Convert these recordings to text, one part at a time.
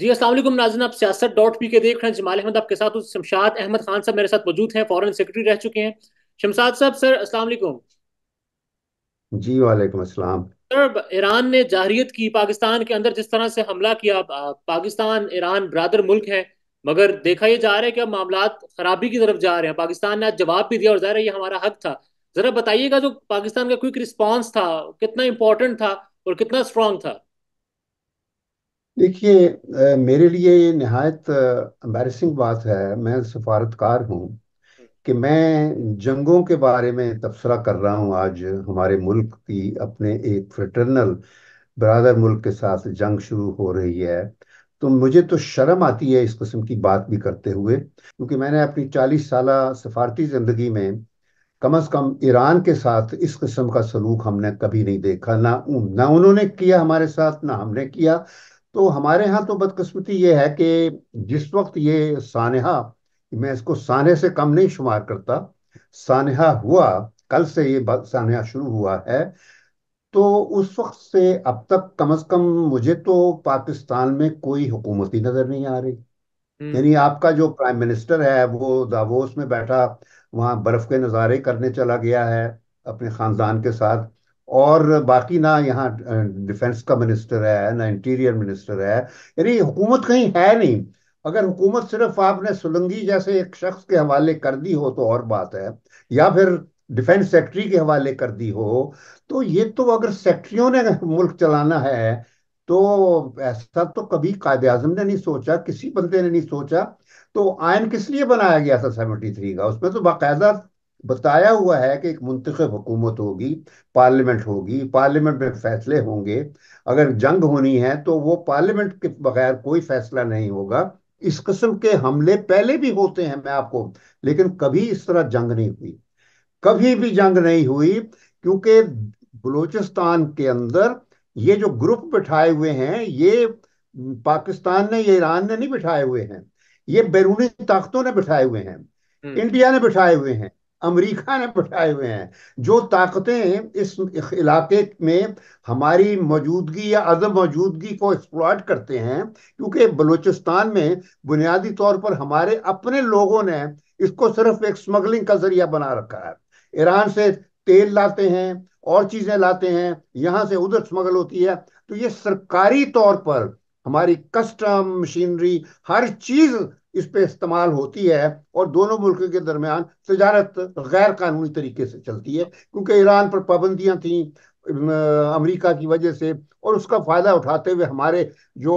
जी असल नाजन आप सियासत डॉट पी के देख रहे हैं जमाल अहमद आपके साथ शमशाद अहमद खान साहब मेरे साथ मौजूद हैं फॉरेन सेक्रेटरी रह चुके हैं शमशाद साहब सर असलम जी वालेकुम अस्सलाम सर ईरान ने जाहरीत की पाकिस्तान के अंदर जिस तरह से हमला किया पाकिस्तान ईरान ब्रादर मुल्क है मगर देखा ये जा रहा है कि अब मामला खराबी की तरफ जा रहे हैं पाकिस्तान ने आज जवाब भी दिया और ज़ाहिर है ये हमारा हक था ज़रा बताइएगा जो पाकिस्तान का क्विक रिस्पॉन्स था कितना इंपॉर्टेंट था और कितना स्ट्रॉन्ग था देखिए मेरे लिए ये नहायत एम्बेसिंग बात है मैं सफारतकार हूँ कि मैं जंगों के बारे में तबसरा कर रहा हूँ आज हमारे मुल्क की अपने एक फ्रटरनल ब्रादर मुल्क के साथ जंग शुरू हो रही है तो मुझे तो शर्म आती है इस किस्म की बात भी करते हुए क्योंकि मैंने अपनी चालीस साल सफारती ज़िंदगी में कम अज़ कम ईरान के साथ इस किस्म का सलूक हमने कभी नहीं देखा ना ना उन्होंने किया हमारे साथ ना हमने किया तो हमारे यहाँ तो बदकस्मती ये है कि जिस वक्त ये सानहा मैं इसको सानहे से कम नहीं शुमार करता सानहा हुआ कल से ये सानहा शुरू हुआ है तो उस वक्त से अब तक कम अज कम मुझे तो पाकिस्तान में कोई हुकूमती नजर नहीं आ रही हम्म। यानी आपका जो प्राइम मिनिस्टर है वो दावोस में बैठा वहां बर्फ के नज़ारे करने चला गया है अपने खानदान के साथ और बाकी ना यहाँ डिफेंस का मिनिस्टर है ना इंटीरियर मिनिस्टर है यानी हुकूमत कहीं है नहीं अगर हुकूमत सिर्फ आपने सुलंगी जैसे एक शख्स के हवाले कर दी हो तो और बात है या फिर डिफेंस सेक्रेटरी के हवाले कर दी हो तो ये तो अगर सेक्रेटरियों ने मुल्क चलाना है तो ऐसा तो कभी कायद अजम ने नहीं सोचा किसी बंदे ने नहीं सोचा तो आयन किस लिए बनाया गया था सेवेंटी थ्री का उसमें तो बाकायदा बताया हुआ है कि एक मुंतखब हुकूमत होगी पार्लियामेंट होगी पार्लियामेंट में फैसले होंगे अगर जंग होनी है तो वो पार्लियामेंट के बगैर कोई फैसला नहीं होगा इस किस्म के हमले पहले भी होते हैं मैं आपको लेकिन कभी इस तरह जंग नहीं हुई कभी भी जंग नहीं हुई क्योंकि बलूचिस्तान के अंदर ये जो ग्रुप बिठाए हुए हैं ये पाकिस्तान ने ये ईरान ने नहीं बिठाए हुए हैं ये बैरूनी ताकतों ने बिठाए हुए हैं हम्म। इंडिया ने बिठाए हुए हैं अमेरिका ने बैठाए हुए हैं जो ताकतें इस इलाके में हमारी मौजूदगी या अदम मौजूदगी को एक्सप्लॉयट करते हैं क्योंकि बलूचिस्तान में बुनियादी तौर पर हमारे अपने लोगों ने इसको सिर्फ एक स्मगलिंग का जरिया बना रखा है ईरान से तेल लाते हैं और चीजें लाते हैं यहाँ से उधर स्मगल होती है तो ये सरकारी तौर पर हमारी कस्टम मशीनरी हर चीज इस पे इस्तेमाल होती है और दोनों मुल्क के दरमियान तजारत गैर कानूनी तरीके से चलती है क्योंकि ईरान पर पाबंदियां थी अमेरिका की वजह से और उसका फ़ायदा उठाते हुए हमारे जो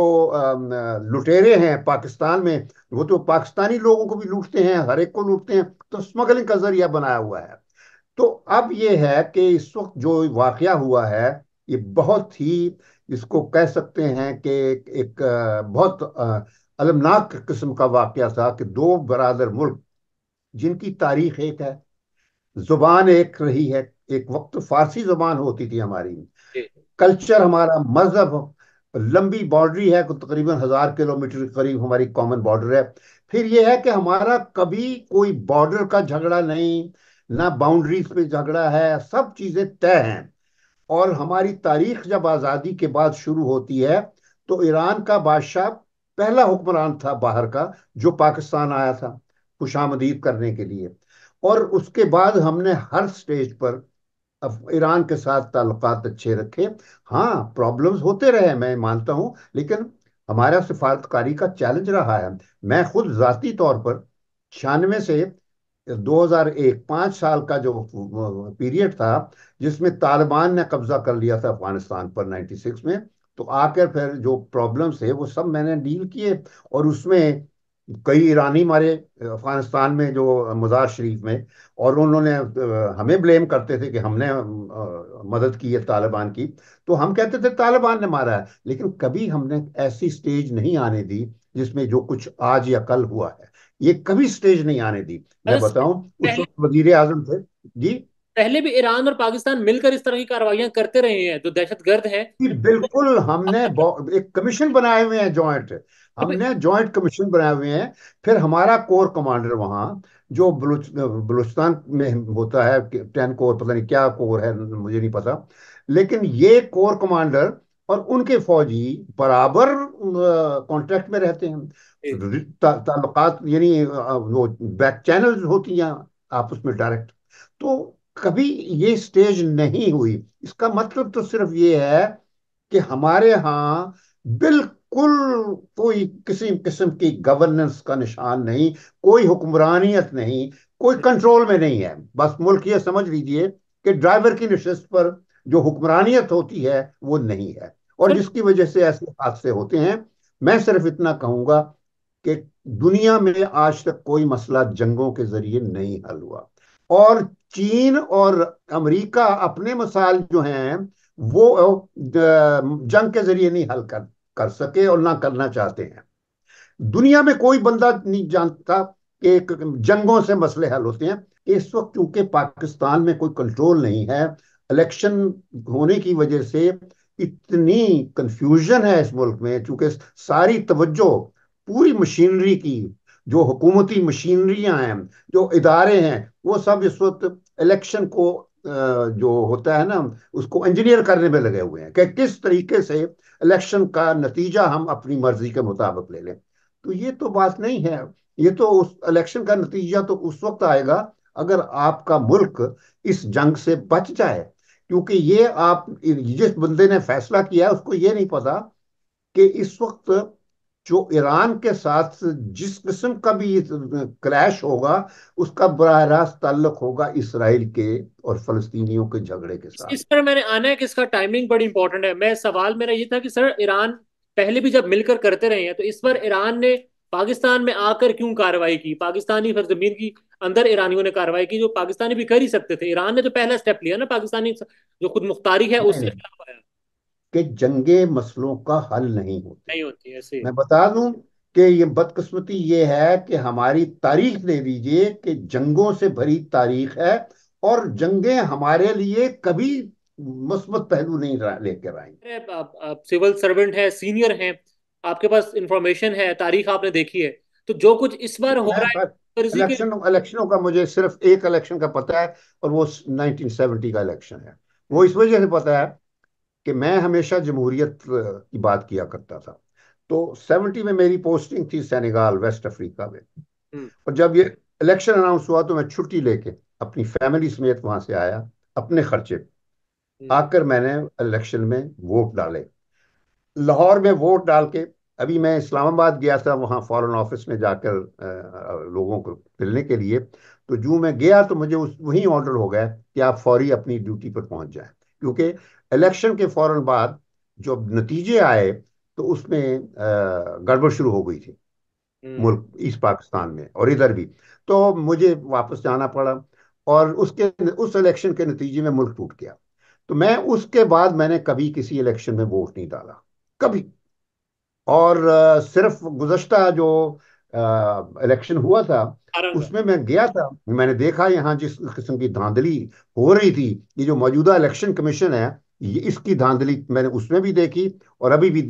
लुटेरे हैं पाकिस्तान में वो तो पाकिस्तानी लोगों को भी लूटते हैं हर एक को लूटते हैं तो स्मगलिंग का जरिया बनाया हुआ है तो अब ये है कि इस वक्त जो वाक़ हुआ है ये बहुत ही इसको कह सकते हैं कि एक बहुत अलमनाक किस्म का वाक़ था कि दो बरदर मुल्क जिनकी तारीख एक है जुबान एक रही है एक वक्त फारसी जुबान होती थी हमारी कल्चर हमारा मजहब लंबी बॉर्डरी है तो तकरीबन हजार किलोमीटर करीब हमारी कॉमन बॉर्डर है फिर यह है कि हमारा कभी कोई बॉर्डर का झगड़ा नहीं ना बाउंड्रीज पे झगड़ा है सब चीजें तय हैं और हमारी तारीख जब आज़ादी के बाद शुरू होती है तो ईरान का बादशाह पहला हुक्मरान था बाहर का जो पाकिस्तान आया था खुशामदीद करने के लिए और उसके बाद हमने हर स्टेज पर ईरान के साथ ताल्लुक अच्छे रखे हाँ प्रॉब्लम्स होते रहे मैं मानता हूँ लेकिन हमारा सिफारतकारी का चैलेंज रहा है मैं खुद ज़ाती तौर पर छियानवे से 2001 पाँच साल का जो पीरियड था जिसमें तालिबान ने कब्जा कर लिया था अफगानिस्तान पर 96 में तो आकर फिर जो प्रॉब्लम्स है वो सब मैंने डील किए और उसमें कई ईरानी मारे अफगानिस्तान में जो मज़ार शरीफ में और उन्होंने हमें ब्लेम करते थे कि हमने मदद की है तालिबान की तो हम कहते थे तालिबान ने मारा है लेकिन कभी हमने ऐसी स्टेज नहीं आने दी जिसमें जो कुछ आज या कल हुआ है ये कभी स्टेज नहीं आने दी मैं बताऊं उस वक्त वजीर आजम थे जी पहले भी ईरान और पाकिस्तान मिलकर इस तरह की कार्रवाइयां करते रहे हैं जो दहशत गर्द है बिल्कुल हमने एक कमीशन बनाए हुए हैं ज्वाइंट हमने ज्वाइंट कमीशन बनाए हुए हैं फिर हमारा कोर कमांडर वहां जो बलूच बलूचिस्तान में होता है टेन कोर पता नहीं क्या कोर है मुझे नहीं पता लेकिन ये कोर कमांडर और उनके फौजी बराबर कॉन्ट्रैक्ट में रहते हैं ताल्लुकात यानी वो बैक चैनल होती हैं आपस में डायरेक्ट तो कभी ये स्टेज नहीं हुई इसका मतलब तो सिर्फ ये है कि हमारे यहाँ बिल्कुल कोई किसी किस्म की गवर्नेंस का निशान नहीं कोई हुक्मरानियत नहीं कोई कंट्रोल में नहीं है बस मुल्क ये समझ लीजिए कि ड्राइवर की नशस्त पर जो हुक्मरानियत होती है वो नहीं है और जिसकी वजह से ऐसे हादसे होते हैं मैं सिर्फ इतना कहूंगा कि दुनिया में आज तक कोई मसला जंगों के जरिए नहीं हल हुआ और चीन और अमेरिका अपने मसाइल जो हैं वो जंग के जरिए नहीं हल कर कर सके और ना करना चाहते हैं दुनिया में कोई बंदा नहीं जानता कि जंगों से मसले हल होते हैं इस वक्त चूंकि पाकिस्तान में कोई कंट्रोल नहीं है इलेक्शन होने की वजह से इतनी कंफ्यूजन है इस मुल्क में चूंकि सारी तवज्जो पूरी मशीनरी की जो हुकूमती मशीनरियां हैं जो इदारे हैं वो सब इस वक्त इलेक्शन को जो होता है ना उसको इंजीनियर करने में लगे हुए हैं कि किस तरीके से इलेक्शन का नतीजा हम अपनी मर्जी के मुताबिक ले लें तो ये तो बात नहीं है ये तो उस इलेक्शन का नतीजा तो उस वक्त आएगा अगर आपका मुल्क इस जंग से बच जाए क्योंकि ये आप जिस बंदे ने फैसला किया उसको ये नहीं पता कि इस वक्त जो ईरान के साथ जिस किस्म का भी क्रैश होगा उसका बरह रास्त ताल्लुक होगा इसराइल के और फलस्तीनियों के झगड़े के साथ इस पर मैंने आना है कि इसका टाइमिंग बड़ी इंपॉर्टेंट है मैं सवाल मेरा ये था कि सर ईरान पहले भी जब मिलकर करते रहे हैं तो इस पर ईरान ने पाकिस्तान में आकर क्यों कार्रवाई की पाकिस्तानी सरजमीन की अंदर ईरानियों ने कार्रवाई की जो पाकिस्तानी भी कर ही सकते थे ईरान ने तो पहला स्टेप लिया ना पाकिस्तानी जो खुद मुख्तारी है उससे आया कि जंगे मसलों का हल नहीं होती नहीं होती ऐसे मैं बता दूं कि ये बदकिस्मती ये है कि हमारी तारीख दे दीजिए कि जंगों से भरी तारीख है और जंगे हमारे लिए कभी मुस्बत पहलू नहीं लेकर आई आप, आप सिविल सर्वेंट है सीनियर है आपके पास इंफॉर्मेशन है तारीख आपने देखी है तो जो कुछ इस बार हो रहा है तो इलेक्शन इलेक्शनों का मुझे सिर्फ एक इलेक्शन का पता है और वो 1970 का इलेक्शन है वो इस वजह से पता है कि मैं हमेशा जमहूरियत की बात किया करता था तो सेवेंटी में मेरी पोस्टिंग थी सेनेगाल वेस्ट अफ्रीका में हम्म। और जब ये इलेक्शन अनाउंस हुआ तो मैं छुट्टी लेके अपनी फैमिली समेत वहां से आया अपने खर्चे हम्म। आकर मैंने इलेक्शन में वोट डाले लाहौर में वोट डाल के अभी मैं इस्लामाबाद गया था वहां फॉरेन ऑफिस में जाकर लोगों को मिलने के लिए तो जो मैं गया तो मुझे उस वही ऑर्डर हो गया कि आप फौरी अपनी ड्यूटी पर पहुंच जाएं क्योंकि इलेक्शन के फौरन बाद जो नतीजे आए तो उसमें गड़बड़ शुरू हो गई थी हम्म। मुल्क ईस्ट पाकिस्तान में और इधर भी तो मुझे वापस जाना पड़ा और उसके उस इलेक्शन के नतीजे में मुल्क टूट गया तो मैं उसके बाद मैंने कभी किसी इलेक्शन में वोट नहीं डाला कभी और सिर्फ गुजश्ता जो इलेक्शन हुआ था उसमें मैं गया था मैंने देखा यहाँ जिस किस्म की धांधली हो रही थी ये जो मौजूदा इलेक्शन कमीशन है ये इसकी धांधली मैंने उसमें भी देखी और अभी भी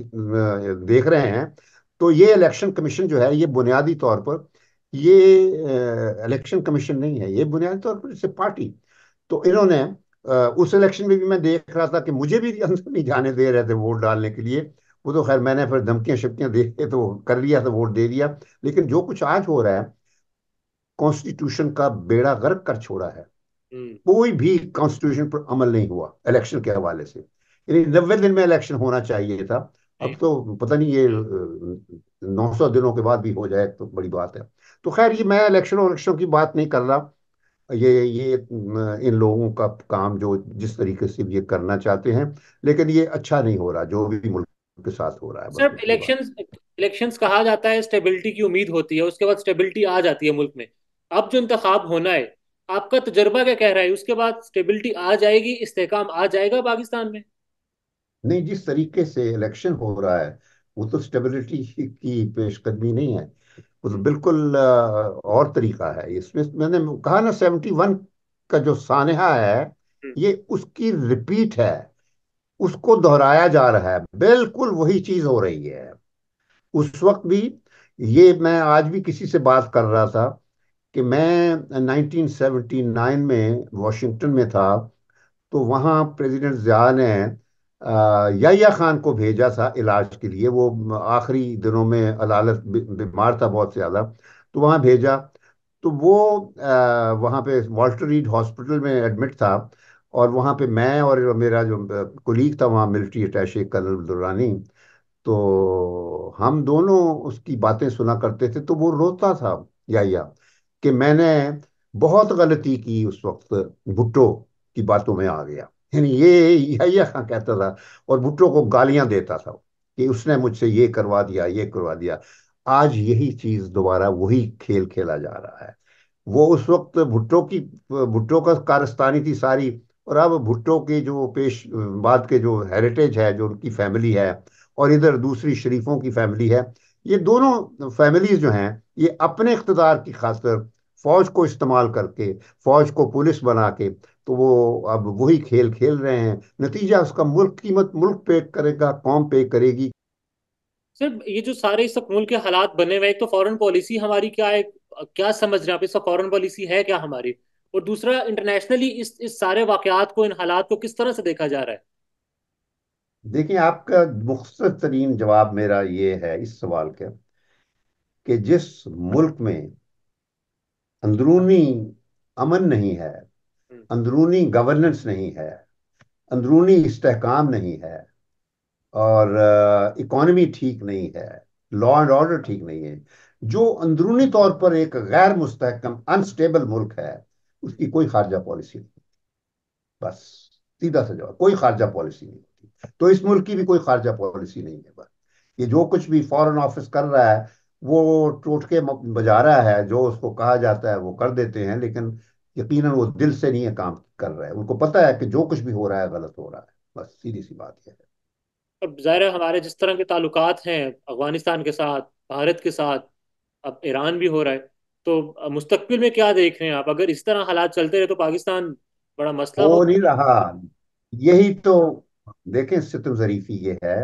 देख रहे हैं तो ये इलेक्शन कमीशन जो है ये बुनियादी तौर पर ये इलेक्शन कमीशन नहीं है ये बुनियादी तौर पर इससे पार्टी तो इन्होंने उस इलेक्शन में भी मैं देख रहा था कि मुझे भी अंदर नहीं जाने दे रहे थे वोट डालने के लिए वो तो खैर मैंने फिर धमकियां शमकियां दे के तो कर लिया था तो वोट दे दिया लेकिन जो कुछ आज हो रहा है कॉन्स्टिट्यूशन का बेड़ा गर्क कर छोड़ा है कोई भी कॉन्स्टिट्यूशन पर अमल नहीं हुआ इलेक्शन के हवाले से यानी नब्बे दिन में इलेक्शन होना चाहिए था अब तो पता नहीं ये 900 दिनों के बाद भी हो जाए तो बड़ी बात है तो खैर ये मैं इलेक्शन और इलेक्शन की बात नहीं कर रहा ये ये इन लोगों का काम जो जिस तरीके से ये करना चाहते हैं लेकिन ये अच्छा नहीं हो रहा जो भी मुल्क के साथ हो रहा है इलेक्शंस इलेक्शंस कहा जाता है स्टेबिलिटी की उम्मीद होती है उसके बाद स्टेबिलिटी आ जाती है मुल्क में आप जो इंतखब होना है आपका तजर्बा क्या कह रहा है उसके बाद स्टेबिलिटी आ जाएगी इस्तेकाम आ जाएगा पाकिस्तान में नहीं जिस तरीके से इलेक्शन हो रहा है वो तो स्टेबिलिटी की पेशकदमी नहीं है वो तो बिल्कुल और तरीका है इसमें मैंने कहा ना सेवेंटी वन का जो सानहा है हम्म। ये उसकी रिपीट है उसको दोहराया जा रहा है बिल्कुल वही चीज हो रही है उस वक्त भी ये मैं आज भी किसी से बात कर रहा था कि मैं 1979 में वाशिंगटन में था तो वहाँ प्रेसिडेंट जिया ने या खान को भेजा था इलाज के लिए वो आखिरी दिनों में अलालत बीमार था बहुत ज़्यादा तो वहाँ भेजा तो वो वहाँ पे वॉल्टर रीड हॉस्पिटल में एडमिट था और वहाँ पे मैं और मेरा जो कोलीग था वहाँ मिलिट्री अटैचे कर्नल दुरानी तो हम दोनों उसकी बातें सुना करते थे तो वो रोता था या, या। कि मैंने बहुत गलती की उस वक्त भुट्टो की बातों में आ गया यानी ये यही खां कहता था और भुट्टो को गालियां देता था कि उसने मुझसे ये करवा दिया ये करवा दिया आज यही चीज दोबारा वही खेल खेला जा रहा है वो उस वक्त भुट्टो की भुट्टो का कारस्तानी थी सारी और अब भुट्टो के जो पेश बाद के जो हेरिटेज है जो उनकी फैमिली है और इधर दूसरी शरीफों की फैमिली है ये दोनों फैमिलीज जो हैं ये अपने इकतदार की खासकर फौज को इस्तेमाल करके फौज को पुलिस बना के तो वो अब वही खेल खेल रहे हैं नतीजा उसका मुल्क कीमत मुल्क पे करेगा कौम पे करेगी सर ये जो सारे इस मुल्क के हालात बने हुए तो फॉरेन पॉलिसी हमारी क्या है क्या समझ रहे हैं आप इसका फॉरेन पॉलिसी है क्या हमारी और दूसरा इंटरनेशनली इस इस सारे वाकयात को इन हालात को किस तरह से देखा जा रहा है देखिए आपका मुख्तर तरीन जवाब मेरा ये है इस सवाल का कि जिस मुल्क में अंदरूनी अमन नहीं है हम्म। अंदरूनी गवर्नेंस नहीं है अंदरूनी इस्तेकाम नहीं है और इकोनॉमी ठीक नहीं है लॉ एंड ऑर्डर ठीक नहीं है जो अंदरूनी तौर पर एक गैर मुस्तकम अनस्टेबल मुल्क है उसकी कोई खारजा पॉलिसी नहीं बस सीधा सा जवाब कोई खारजा पॉलिसी नहीं होती तो इस मुल्क की भी कोई खारजा पॉलिसी नहीं है बस ये जो कुछ भी फॉरेन ऑफिस कर रहा है वो टोटके बजा रहा है जो उसको कहा जाता है वो कर देते हैं लेकिन यकीन वो दिल से नहीं है काम कर रहा है उनको पता है कि जो कुछ भी हो रहा है गलत हो रहा है बस सीधी सी बात यह है अब ज़ाहिर हमारे जिस तरह के ताल्लुक हैं अफगानिस्तान के साथ भारत के साथ अब ईरान भी हो रहा है तो मुस्तकबिल में क्या देख रहे हैं आप अगर इस तरह हालात चलते रहे तो पाकिस्तान बड़ा मसला हो नहीं रहा यही तो देखें सितम जरीफी ये है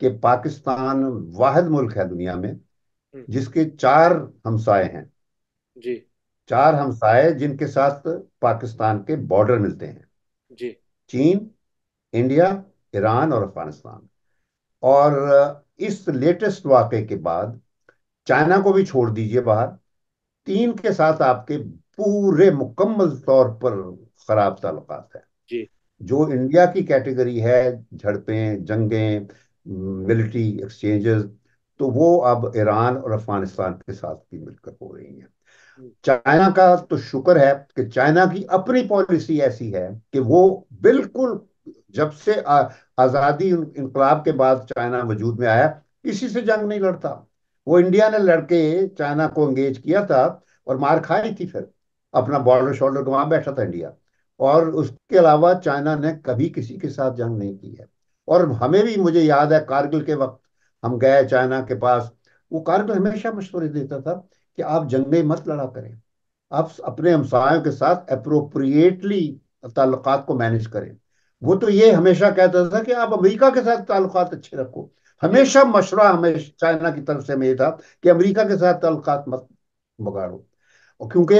कि पाकिस्तान वाहिद मुल्क है दुनिया में हम्म। जिसके चार हमसाए हैं जी चार हमसाए जिनके साथ पाकिस्तान के बॉर्डर मिलते हैं जी चीन इंडिया ईरान और अफगानिस्तान और इस लेटेस्ट वाक़े के बाद चाइना को भी छोड़ दीजिए बाहर तीन के साथ आपके पूरे मुकम्मल तौर पर खराब ताल्लुक है जी जो इंडिया की कैटेगरी है झड़पें जंगें मिलिट्री एक्सचेंजेस तो वो अब ईरान और अफगानिस्तान के साथ भी मिलकर हो रही है हम्म। चाइना का तो शुक्र है कि चाइना की अपनी पॉलिसी ऐसी है कि वो बिल्कुल जब से आजादी इनकलाब के बाद चाइना वजूद में आया किसी से जंग नहीं लड़ता वो इंडिया ने लड़के चाइना को एंगेज किया था और मार खाई थी फिर अपना बॉर्डर शॉर्डर को वहां बैठा था इंडिया और उसके अलावा चाइना ने कभी किसी के साथ जंग नहीं की है और हमें भी मुझे याद है कारगिल के वक्त हम गए चाइना के पास वो कार्गिल तो हमेशा मशवरे देता था कि आप जंगे मत लड़ा करें आप अपने हमसायों के साथ अप्रोप्रिएटली ताल्लुक को मैनेज करें वो तो ये हमेशा कहता था कि आप अमेरिका के साथ ताल्लुक अच्छे रखो हमेशा मशवरा हमेशा चाइना की तरफ से हमें था कि अमेरिका के साथ ताल्लुक मत बगाड़ो क्योंकि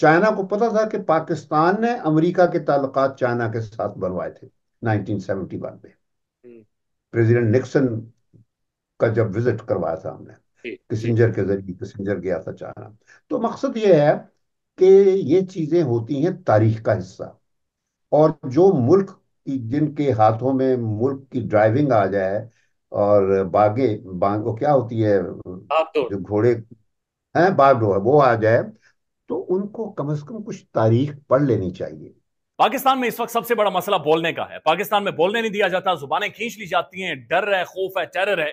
चाइना को पता था कि पाकिस्तान ने अमेरिका के ताल्लुक चाइना के साथ बनवाए थे 1971 में हम्म। प्रेसिडेंट निक्सन का जब विजिट करवाया था हमने किसिंजर के जरिए किसिंजर गया था चाइना तो मकसद ये है कि ये चीजें होती हैं तारीख का हिस्सा और जो मुल्क की जिनके हाथों में मुल्क की ड्राइविंग आ जाए और बागे वो क्या होती है जो घोड़े हैं बागडो है वो आ जाए तो उनको कम से कम कुछ तारीख पढ़ लेनी चाहिए पाकिस्तान में इस वक्त सबसे बड़ा मसला बोलने का है पाकिस्तान में बोलने नहीं दिया जाता जुबानें खींच ली जाती हैं डर है खौफ है टेरर है